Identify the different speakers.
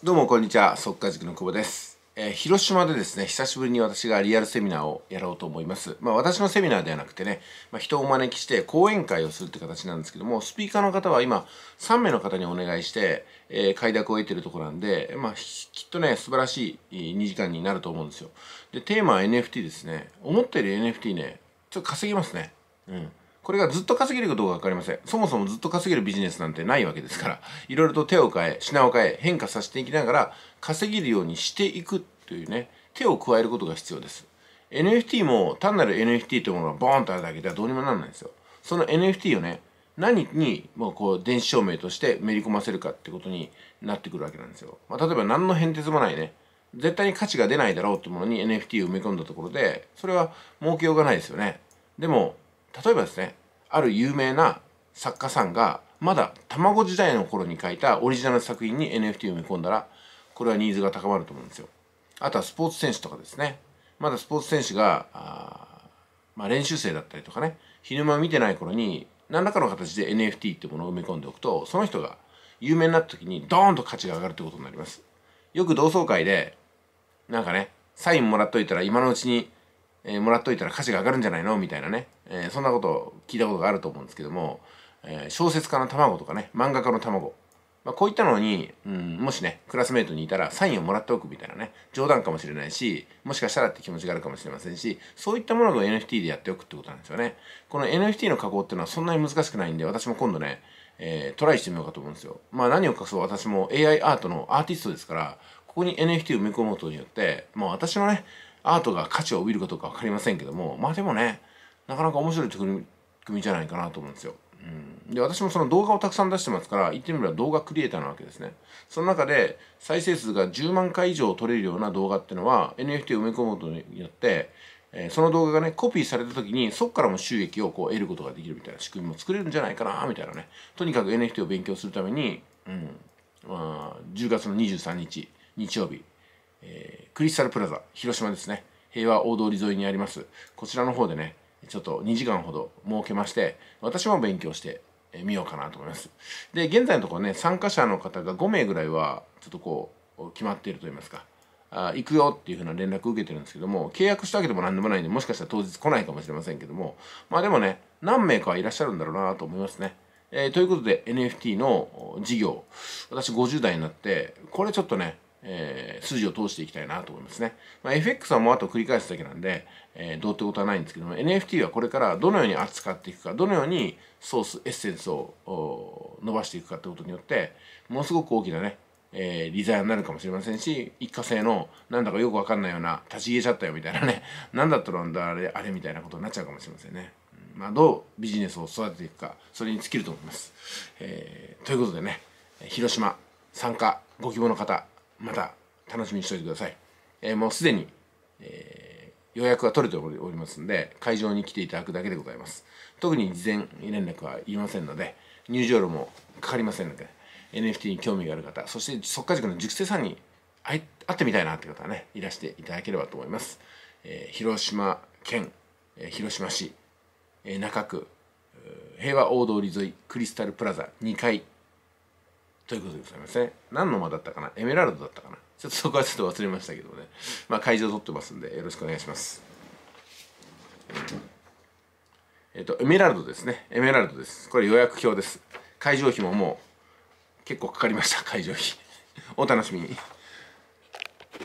Speaker 1: どうもこんにちは、速稼塾の久保です。えー、広島でですね、久しぶりに私がリアルセミナーをやろうと思います。まあ私のセミナーではなくてね、まあ、人をお招きして講演会をするって形なんですけども、スピーカーの方は今3名の方にお願いして、えー、快諾を得てるとこなんで、まあきっとね、素晴らしい2時間になると思うんですよ。で、テーマは NFT ですね。思ってる NFT ね、ちょっと稼ぎますね。うん。これがずっと稼げるかどうか分かりません。そもそもずっと稼げるビジネスなんてないわけですから、いろいろと手を変え、品を変え、変化させていきながら、稼げるようにしていくというね、手を加えることが必要です。NFT も単なる NFT というものがボーンとあるだけではどうにもならないんですよ。その NFT をね、何に、もうこう電子証明としてめり込ませるかってことになってくるわけなんですよ。まあ、例えば何の変哲もないね絶対に価値が出ないだろうってものに NFT を埋め込んだところでそれは儲けようがないですよね。でも例えばですねある有名な作家さんがまだ卵時代の頃に書いたオリジナル作品に NFT を埋め込んだらこれはニーズが高まると思うんですよあとはスポーツ選手とかですねまだスポーツ選手があ、まあ、練習生だったりとかね昼間見てない頃に何らかの形で NFT ってものを埋め込んでおくとその人が有名になった時にドーンと価値が上がるってことになりますよく同窓会でなんかねサインもらっといたら今のうちにえー、もらっといたら価値が上がるんじゃないのみたいなね、えー、そんなことを聞いたことがあると思うんですけども、えー、小説家の卵とかね漫画家の卵、まあ、こういったのに、うん、もしねクラスメートにいたらサインをもらっておくみたいなね冗談かもしれないしもしかしたらって気持ちがあるかもしれませんしそういったものを NFT でやっておくってことなんですよねこの NFT の加工っていうのはそんなに難しくないんで私も今度ねえー、トライしてみようかと思うんですよ。まあ何を隠そう私も AI アートのアーティストですから、ここに NFT を埋め込むことによって、まあ私のね、アートが価値を帯びるかどうか分かりませんけどもまあでもねなかなか面白い取り組みじゃないかなと思うんですよ。うん、で私もその動画をたくさん出してますから言ってみれば動画クリエイターなわけですねその中で再生数が10万回以上取れるような動画っていうのは NFT を埋め込むことによって、えー、その動画がねコピーされた時にそこからも収益をこう得ることができるみたいな仕組みも作れるんじゃないかなみたいなねとにかく NFT を勉強するために、うんまあ、10月の23日日曜日、えークリスタルプラザ、広島ですね。平和大通り沿いにあります。こちらの方でね、ちょっと2時間ほど設けまして、私も勉強してみようかなと思います。で、現在のところね、参加者の方が5名ぐらいは、ちょっとこう、決まっていると言いますか、あ行くよっていうふうな連絡を受けてるんですけども、契約したわけでも何でもないんで、もしかしたら当日来ないかもしれませんけども、まあでもね、何名かはいらっしゃるんだろうなと思いますね。えー、ということで NFT の事業、私50代になって、これちょっとね、えー、筋を通していきたいなと思いますね。まあ、FX はもうあと繰り返すだけなんで、えー、どうってことはないんですけども、NFT はこれからどのように扱っていくか、どのようにソース、エッセンスを伸ばしていくかってことによって、ものすごく大きなね、えー、リザヤになるかもしれませんし、一過性の、なんだかよくわかんないような、立ち消えちゃったよみたいなね、なんだったらあれ、あれみたいなことになっちゃうかもしれませんね。まあ、どうビジネスを育てていくか、それに尽きると思います。えー、ということでね、広島参加ご希望の方、また楽しみにしておいてください。えー、もうすでに、えー、予約は取れておりますんで、会場に来ていただくだけでございます。特に事前連絡は言りませんので、入場料もかかりませんので、NFT に興味がある方、そして即可塾の塾生さんに会ってみたいなって方はね、いらしていただければと思います。えー、広島県、えー、広島市、えー、中区、平和大通り沿いクリスタルプラザ2階ということでございますね。何の間だったかなエメラルドだったかなちょっとそこはちょっと忘れましたけどね。まあ、会場取ってますんで、よろしくお願いします。えっと、エメラルドですね。エメラルドです。これ予約表です。会場費ももう結構かかりました、会場費。お楽しみに。